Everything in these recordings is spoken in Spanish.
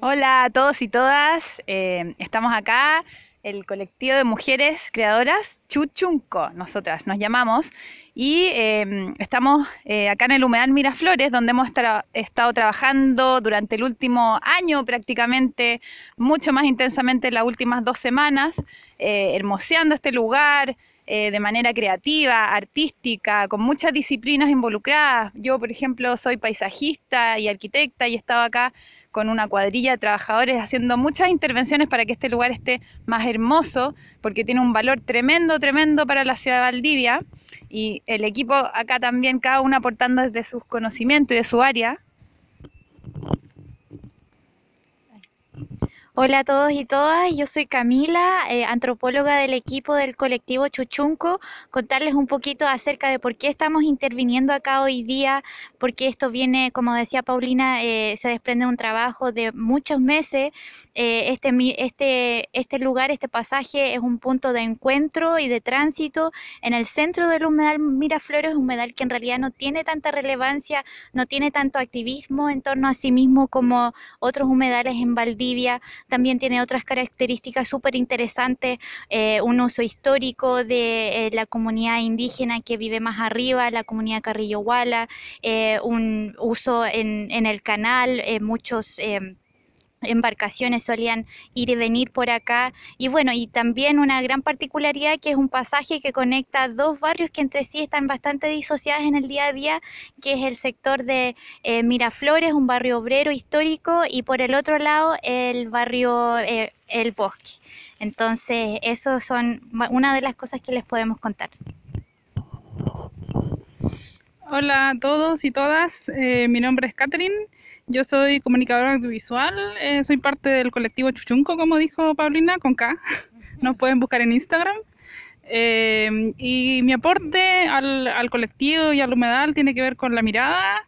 Hola a todos y todas. Eh, estamos acá, el colectivo de mujeres creadoras Chuchunco, nosotras nos llamamos, y em, estamos eh, acá en el Humedal Miraflores, donde hemos estado trabajando durante el último año prácticamente, mucho más intensamente en las últimas dos semanas, eh, hermoseando este lugar, eh, de manera creativa, artística, con muchas disciplinas involucradas. Yo, por ejemplo, soy paisajista y arquitecta y he estado acá con una cuadrilla de trabajadores haciendo muchas intervenciones para que este lugar esté más hermoso, porque tiene un valor tremendo, tremendo para la ciudad de Valdivia. Y el equipo acá también, cada uno aportando desde sus conocimientos y de su área. Hola a todos y todas, yo soy Camila, eh, antropóloga del equipo del colectivo Chuchunco, contarles un poquito acerca de por qué estamos interviniendo acá hoy día, porque esto viene, como decía Paulina, eh, se desprende un trabajo de muchos meses, eh, este, este, este lugar, este pasaje es un punto de encuentro y de tránsito en el centro del humedal Miraflores, humedal que en realidad no tiene tanta relevancia, no tiene tanto activismo en torno a sí mismo como otros humedales en Valdivia, también tiene otras características súper interesantes, eh, un uso histórico de eh, la comunidad indígena que vive más arriba, la comunidad Carrillo Wala, eh, un uso en, en el canal, muchos embarcaciones solían ir y venir por acá. Y bueno, y también una gran particularidad que es un pasaje que conecta dos barrios que entre sí están bastante disociados en el día a día, que es el sector de eh, Miraflores, un barrio obrero histórico, y por el otro lado el barrio eh, El Bosque. Entonces, eso son una de las cosas que les podemos contar. Hola a todos y todas, eh, mi nombre es Catherine, yo soy comunicadora audiovisual, eh, soy parte del colectivo Chuchunco, como dijo Paulina, con K, nos pueden buscar en Instagram. Eh, y mi aporte al colectivo y al humedal tiene que ver con la mirada,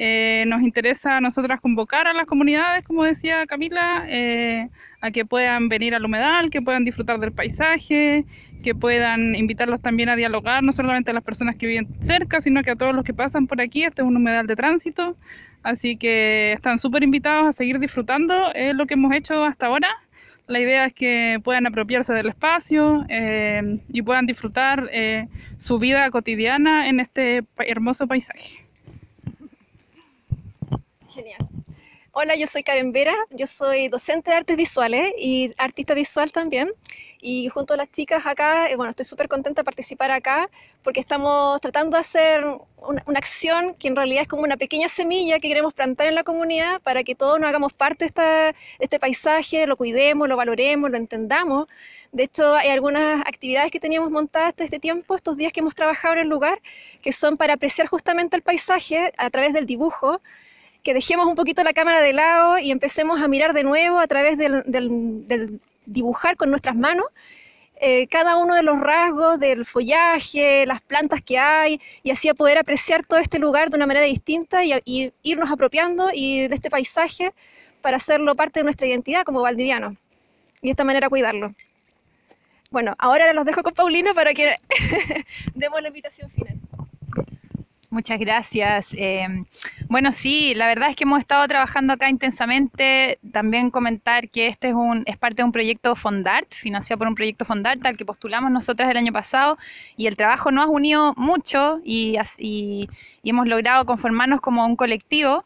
eh, nos interesa a nosotras convocar a las comunidades, como decía Camila, eh, a que puedan venir al humedal, que puedan disfrutar del paisaje, que puedan invitarlos también a dialogar, no solamente a las personas que viven cerca, sino que a todos los que pasan por aquí. Este es un humedal de tránsito, así que están súper invitados a seguir disfrutando es eh, lo que hemos hecho hasta ahora. La idea es que puedan apropiarse del espacio y puedan disfrutar su vida cotidiana en este hermoso paisaje. Genial. Hola, yo soy Karen Vera, yo soy docente de artes visuales y artista visual también. Y junto a las chicas acá, eh, bueno, estoy súper contenta de participar acá porque estamos tratando de hacer una, acción que en realidad es como una pequeña semilla que queremos plantar en la comunidad para que todos nos hagamos parte de, este paisaje, lo cuidemos, lo valoremos, lo entendamos. De hecho, hay algunas actividades que teníamos montadas todo este tiempo, estos días que hemos trabajado en el lugar, que son para apreciar justamente el paisaje a través del dibujo que dejemos un poquito la cámara de lado y empecemos a mirar de nuevo a través del, dibujar con nuestras manos eh, cada uno de los rasgos del follaje, las plantas que hay, y así a poder apreciar todo este lugar de una manera distinta y, irnos apropiando y de este paisaje para hacerlo parte de nuestra identidad como Valdiviano, y de esta manera cuidarlo. Bueno, ahora los dejo con Paulino para que demos la invitación final. Muchas gracias. Em, bueno, sí, la verdad es que hemos estado trabajando acá intensamente. También comentar que este es, un, es parte de un proyecto Fondart, financiado por un proyecto Fondart al que postulamos nosotras el año pasado y el trabajo nos ha unido mucho y, y, hemos logrado conformarnos como un colectivo.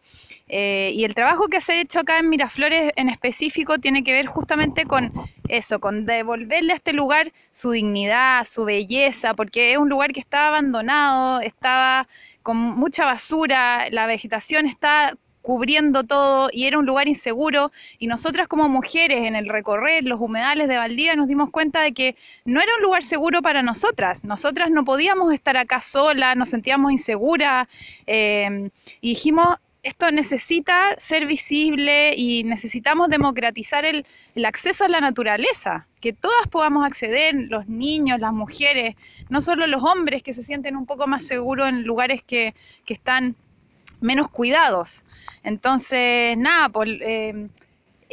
Eh, y el trabajo que se ha hecho acá en Miraflores en específico tiene que ver justamente con eso, con devolverle a este lugar su dignidad, su belleza, porque es un lugar que estaba abandonado, estaba con mucha basura, la vegetación está cubriendo todo y era un lugar inseguro y nosotras como mujeres en el recorrer los humedales de Valdía nos dimos cuenta de que no era un lugar seguro para nosotras, nosotras no podíamos estar acá sola, nos sentíamos inseguras eh, y dijimos esto necesita ser visible y necesitamos democratizar el, acceso a la naturaleza, que todas podamos acceder, los niños, las mujeres, no solo los hombres que se sienten un poco más seguros en lugares que, que están menos cuidados. Entonces, nada, por, pues, eh,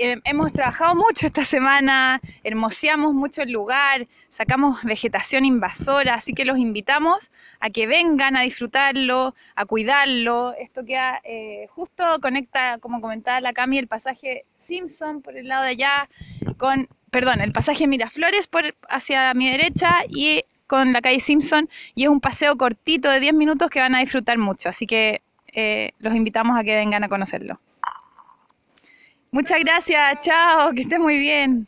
eh, hemos trabajado mucho esta semana, hermoseamos mucho el lugar, sacamos vegetación invasora, así que los invitamos a que vengan a disfrutarlo, a cuidarlo. Esto queda eh, justo, conecta, como comentaba la Cami, el pasaje Simpson por el lado de allá, con, perdón, el pasaje Miraflores por, hacia mi derecha y con la calle Simpson y es un paseo cortito de 10 minutos que van a disfrutar mucho, así que eh, los invitamos a que vengan a conocerlo. Muchas gracias, chao, que estés muy bien.